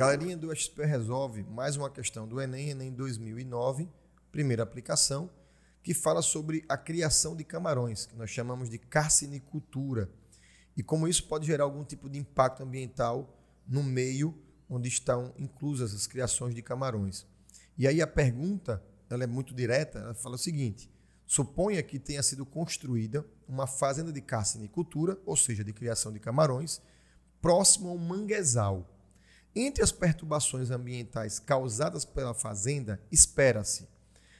Galerinha do XP resolve mais uma questão do Enem, Enem 2009, primeira aplicação, que fala sobre a criação de camarões, que nós chamamos de carcinicultura, e como isso pode gerar algum tipo de impacto ambiental no meio onde estão inclusas as criações de camarões. E aí a pergunta, ela é muito direta, ela fala o seguinte: suponha que tenha sido construída uma fazenda de carcinicultura, ou seja, de criação de camarões, próximo a um manguezal entre as perturbações ambientais causadas pela fazenda, espera-se.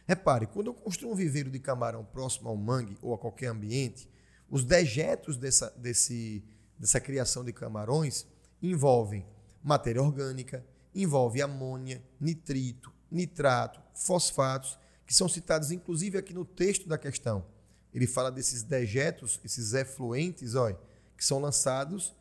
Repare, quando eu construo um viveiro de camarão próximo ao mangue ou a qualquer ambiente, os dejetos dessa, desse, dessa criação de camarões envolvem matéria orgânica, envolve amônia, nitrito, nitrato, fosfatos, que são citados inclusive aqui no texto da questão. Ele fala desses dejetos, esses efluentes, olha, que são lançados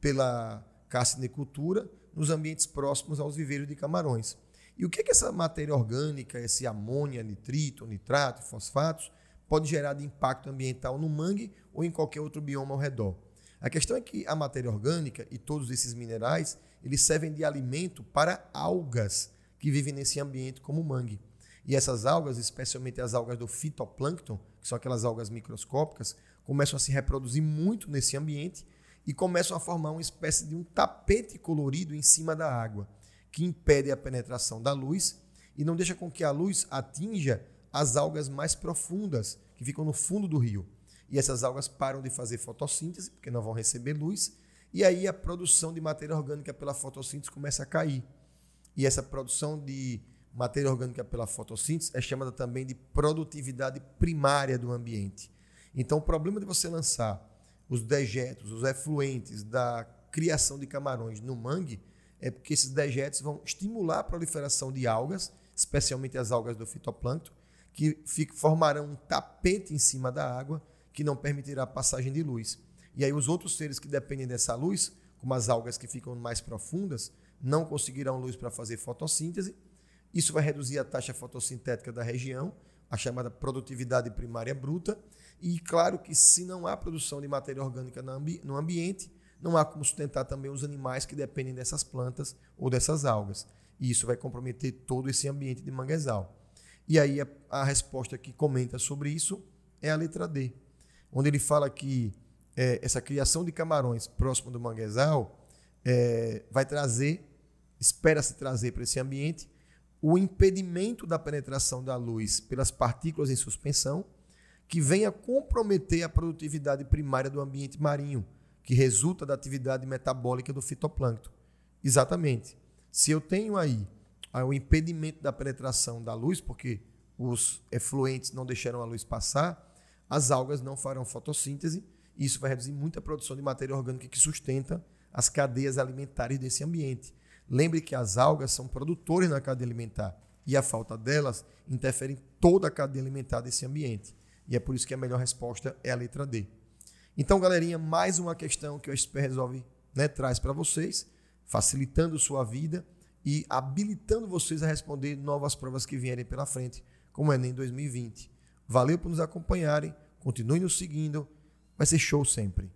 pela carcinicultura nos ambientes próximos aos viveiros de camarões. E o que, é que essa matéria orgânica, esse amônia, nitrito, nitrato, fosfatos, pode gerar de impacto ambiental no mangue ou em qualquer outro bioma ao redor? A questão é que a matéria orgânica e todos esses minerais, eles servem de alimento para algas que vivem nesse ambiente como o mangue. E essas algas, especialmente as algas do fitoplâncton, que são aquelas algas microscópicas, começam a se reproduzir muito nesse ambiente e começam a formar uma espécie de um tapete colorido em cima da água, que impede a penetração da luz e não deixa com que a luz atinja as algas mais profundas, que ficam no fundo do rio. E essas algas param de fazer fotossíntese, porque não vão receber luz, e aí a produção de matéria orgânica pela fotossíntese começa a cair. E essa produção de matéria orgânica pela fotossíntese é chamada também de produtividade primária do ambiente. Então, o problema de você lançar os dejetos, os efluentes da criação de camarões no mangue, é porque esses dejetos vão estimular a proliferação de algas, especialmente as algas do fitoplâncton, que formarão um tapete em cima da água que não permitirá a passagem de luz. E aí os outros seres que dependem dessa luz, como as algas que ficam mais profundas, não conseguirão luz para fazer fotossíntese. Isso vai reduzir a taxa fotossintética da região a chamada produtividade primária bruta. E claro que se não há produção de matéria orgânica no ambiente, não há como sustentar também os animais que dependem dessas plantas ou dessas algas. E isso vai comprometer todo esse ambiente de manguezal. E aí a, a resposta que comenta sobre isso é a letra D, onde ele fala que é, essa criação de camarões próximo do manguezal é, vai trazer, espera-se trazer para esse ambiente, o impedimento da penetração da luz pelas partículas em suspensão, que venha comprometer a produtividade primária do ambiente marinho, que resulta da atividade metabólica do fitoplâncton. Exatamente. Se eu tenho aí ah, o impedimento da penetração da luz, porque os efluentes não deixaram a luz passar, as algas não farão fotossíntese, e isso vai reduzir muito a produção de matéria orgânica que sustenta as cadeias alimentares desse ambiente. Lembre que as algas são produtores na cadeia alimentar e a falta delas interfere em toda a cadeia alimentar desse ambiente. E é por isso que a melhor resposta é a letra D. Então, galerinha, mais uma questão que o XP Resolve né, traz para vocês, facilitando sua vida e habilitando vocês a responder novas provas que vierem pela frente, como o Enem 2020. Valeu por nos acompanharem, continue nos seguindo, vai ser show sempre.